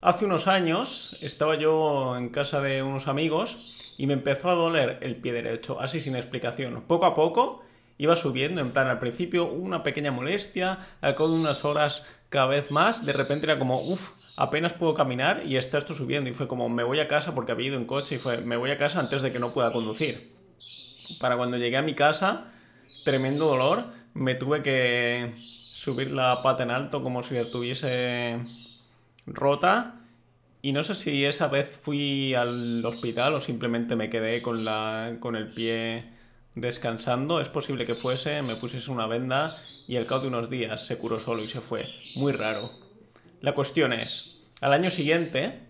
Hace unos años estaba yo en casa de unos amigos y me empezó a doler el pie derecho, así sin explicación. Poco a poco iba subiendo, en plan al principio una pequeña molestia, al cabo de unas horas cada vez más, de repente era como, uff, apenas puedo caminar y está esto subiendo. Y fue como, me voy a casa porque había ido en coche y fue, me voy a casa antes de que no pueda conducir. Para cuando llegué a mi casa, tremendo dolor, me tuve que subir la pata en alto como si tuviese rota. Y no sé si esa vez fui al hospital o simplemente me quedé con, la, con el pie descansando. Es posible que fuese, me pusiese una venda y al cabo de unos días se curó solo y se fue. Muy raro. La cuestión es, al año siguiente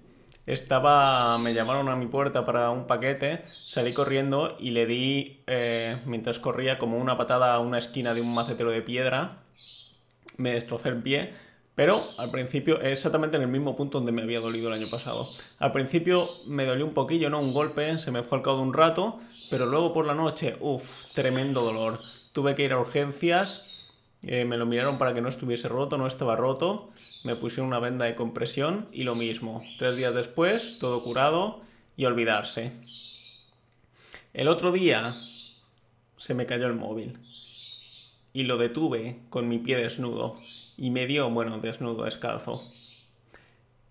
estaba, me llamaron a mi puerta para un paquete, salí corriendo y le di, eh, mientras corría, como una patada a una esquina de un macetero de piedra. Me destrocé el pie, pero al principio, exactamente en el mismo punto donde me había dolido el año pasado. Al principio me dolió un poquillo, ¿no? Un golpe, se me fue al cabo de un rato, pero luego por la noche, uff, tremendo dolor. Tuve que ir a urgencias, eh, me lo miraron para que no estuviese roto, no estaba roto, me pusieron una venda de compresión y lo mismo. Tres días después, todo curado y olvidarse. El otro día se me cayó el móvil y lo detuve con mi pie desnudo y me dio, bueno, desnudo, descalzo,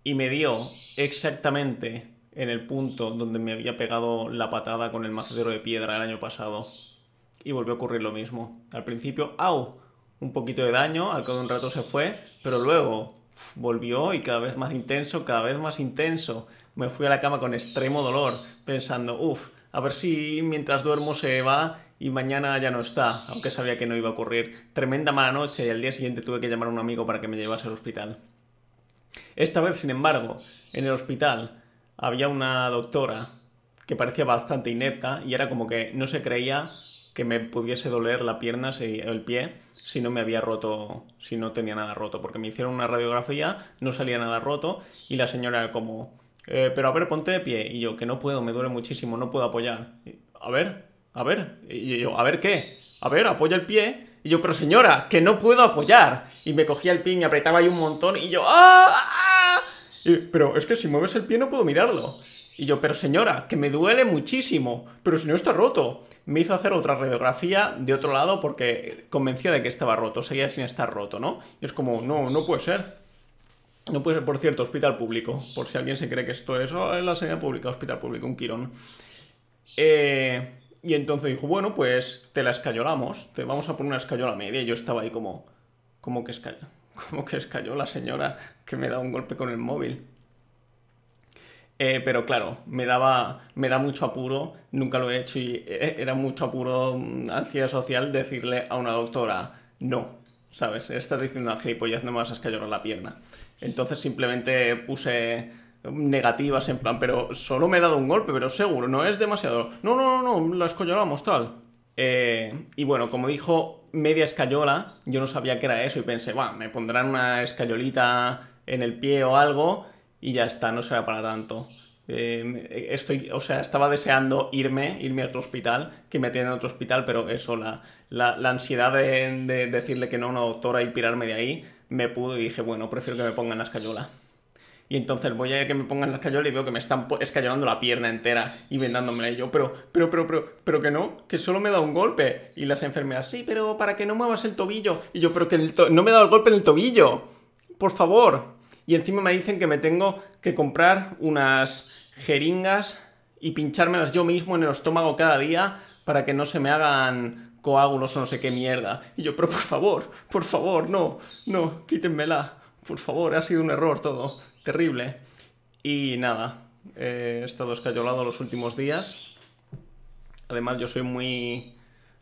y me dio exactamente en el punto donde me había pegado la patada con el macedero de piedra el año pasado. Y volvió a ocurrir lo mismo. Al principio, ¡au! Un poquito de daño, al cabo de un rato se fue, pero luego volvió y cada vez más intenso, cada vez más intenso. Me fui a la cama con extremo dolor, pensando, uff, a ver si mientras duermo se va y mañana ya no está, aunque sabía que no iba a ocurrir. Tremenda mala noche y al día siguiente tuve que llamar a un amigo para que me llevase al hospital. Esta vez, sin embargo, en el hospital había una doctora que parecía bastante inepta y era como que no se creía que me pudiese doler la pierna, si, el pie, si no me había roto, si no tenía nada roto, porque me hicieron una radiografía, no salía nada roto y la señora como, eh, pero a ver, ponte de pie y yo que no puedo, me duele muchísimo, no puedo apoyar. a ver, a ver, y yo, a ver qué, a ver, apoya el pie. Y yo, pero señora, que no puedo apoyar. Y me cogía el pie y me apretaba ahí un montón y yo, ¡ah! ah, ah". pero es que si mueves el pie no puedo mirarlo. Y yo, pero señora, que me duele muchísimo, pero si no está roto. Me hizo hacer otra radiografía de otro lado porque convencía de que estaba roto, seguía sin estar roto, ¿no? Y es como, no, no puede ser. No puede ser, por cierto, hospital público, por si alguien se cree que esto es ¡Ah, la señal pública, hospital público, un quirón. Eh, y entonces dijo, bueno, pues te la escayolamos, te vamos a poner una escayola media. Y yo estaba ahí como, como que escayola, ¿Cómo que la señora que me da un golpe con el móvil. Eh, pero claro, me daba, me da mucho apuro, nunca lo he hecho y eh, era mucho apuro, mm, ansiedad social, decirle a una doctora, no, ¿sabes? Estás diciendo a gilipollas, no me vas a escayolar la pierna. Entonces simplemente puse negativas en plan, pero solo me he dado un golpe, pero seguro, no es demasiado. No, no, no, no, la escollamos tal. Eh, y bueno, como dijo media escayola, yo no sabía qué era eso y pensé, va, me pondrán una escayolita en el pie o algo y ya está, no será para tanto. Eh, estoy, o sea, estaba deseando irme, irme a otro hospital, que me tienen a otro hospital, pero eso, la, ansiedad de, decirle que no a una doctora y pirarme de ahí, me pudo y dije, bueno, prefiero que me pongan la escayola. Y entonces voy a que me pongan las escayola y veo que me están escayolando la pierna entera y vendándomela. Y yo, pero, pero, pero, pero, pero que no, que solo me da un golpe. Y las enfermeras, sí, pero para que no muevas el tobillo. Y yo, pero que no me he dado el golpe en el tobillo. Por favor. Y encima me dicen que me tengo que comprar unas jeringas y pinchármelas yo mismo en el estómago cada día para que no se me hagan coágulos o no sé qué mierda. Y yo, pero por favor, por favor, no, no, quítenmela. Por favor, ha sido un error todo terrible. Y nada, eh, he estado escayolado los últimos días. Además, yo soy muy,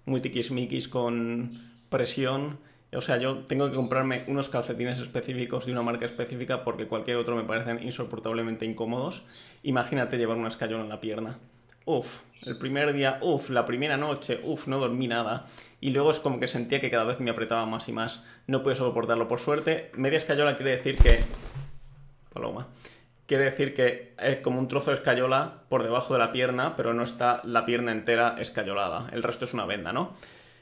muy tiquismiquis con presión. O sea, yo tengo que comprarme unos calcetines específicos de una marca específica porque cualquier otro me parecen insoportablemente incómodos. Imagínate llevar una escayola en la pierna. Uf, el primer día, uf, la primera noche, uf, no dormí nada. Y luego es como que sentía que cada vez me apretaba más y más. No pude soportarlo. Por suerte, media escayola quiere decir que paloma. Quiere decir que es como un trozo de escayola por debajo de la pierna, pero no está la pierna entera escayolada. El resto es una venda, ¿no?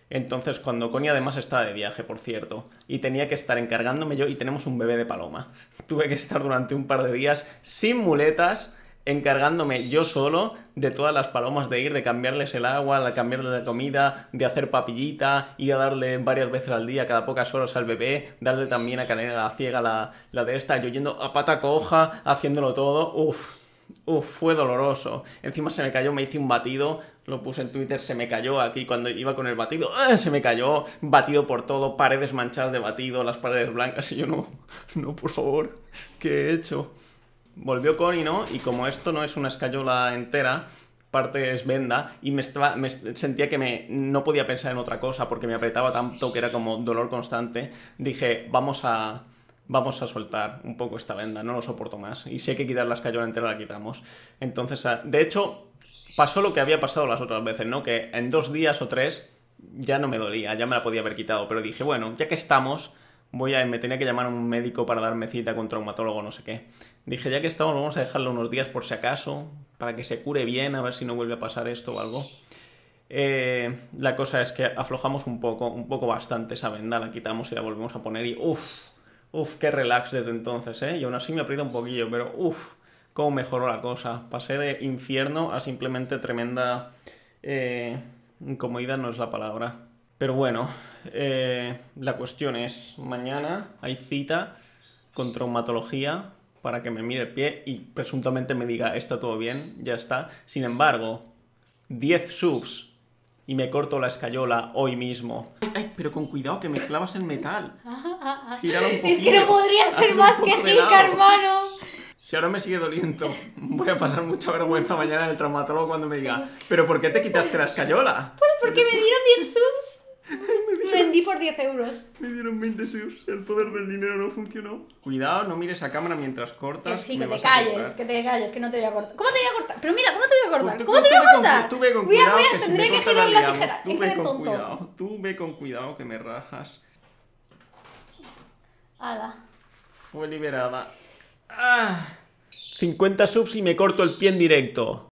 Entonces, cuando Connie además estaba de viaje, por cierto, y tenía que estar encargándome yo y tenemos un bebé de paloma. Tuve que estar durante un par de días sin muletas, encargándome yo solo de todas las palomas de ir, de cambiarles el agua, de cambiarles la comida, de hacer papillita, ir a darle varias veces al día, cada pocas horas al bebé, darle también a Canela la ciega, la, la de esta, yo yendo a pata coja, haciéndolo todo, uff, uff, fue doloroso. Encima se me cayó, me hice un batido, lo puse en Twitter, se me cayó aquí cuando iba con el batido, ¡ah! se me cayó, batido por todo, paredes manchadas de batido, las paredes blancas, y yo no, no, por favor, ¿qué he hecho? Volvió y ¿no? Y como esto no es una escayola entera, parte es venda y me, estaba, sentía que me, no podía pensar en otra cosa porque me apretaba tanto que era como dolor constante. Dije, vamos a, vamos a soltar un poco esta venda, no lo soporto más. Y si hay que quitar la escayola entera, la quitamos. Entonces, ah, de hecho, pasó lo que había pasado las otras veces, ¿no? Que en dos días o tres ya no me dolía, ya me la podía haber quitado. Pero dije, bueno, ya que estamos, voy a, me tenía que llamar a un médico para darme cita con traumatólogo, no sé qué. Dije, ya que estamos, vamos a dejarlo unos días por si acaso, para que se cure bien, a ver si no vuelve a pasar esto o algo. Eh, la cosa es que aflojamos un poco, un poco bastante esa venda, la quitamos y la volvemos a poner y uff, uff, qué relax desde entonces, ¿eh? Y aún así me aprieta un poquillo, pero uff, cómo mejoró la cosa. Pasé de infierno a simplemente tremenda... Eh, incomodidad no es la palabra. Pero bueno, eh, la cuestión es, mañana hay cita con traumatología para que me mire el pie y presuntamente me diga, está todo bien, ya está. Sin embargo, 10 subs y me corto la escayola hoy mismo. Ay, pero con cuidado que me clavas el metal. Es que no podría ser más que así, hermano. Si ahora me sigue doliendo, voy a pasar mucha vergüenza mañana en el traumatólogo cuando me diga, ¿pero por qué te quitaste la escayola? Pues porque me dieron 10 subs. Vendí por 10 euros. Me dieron 20 subs, el poder del dinero no funcionó. Cuidado, no mires a cámara mientras cortas. Que sí, que te calles, que te calles, que no te voy a cortar. ¿Cómo te voy a cortar? Pero mira, ¿cómo te voy a cortar? Pues ¿Cómo te voy a cortar? Tú ve con cuidado. tendré me que girar la, tijera. con cuidado, tú ve con cuidado que me rajas. Ada. Fue liberada. Ah, 50 subs y me corto el pie en directo.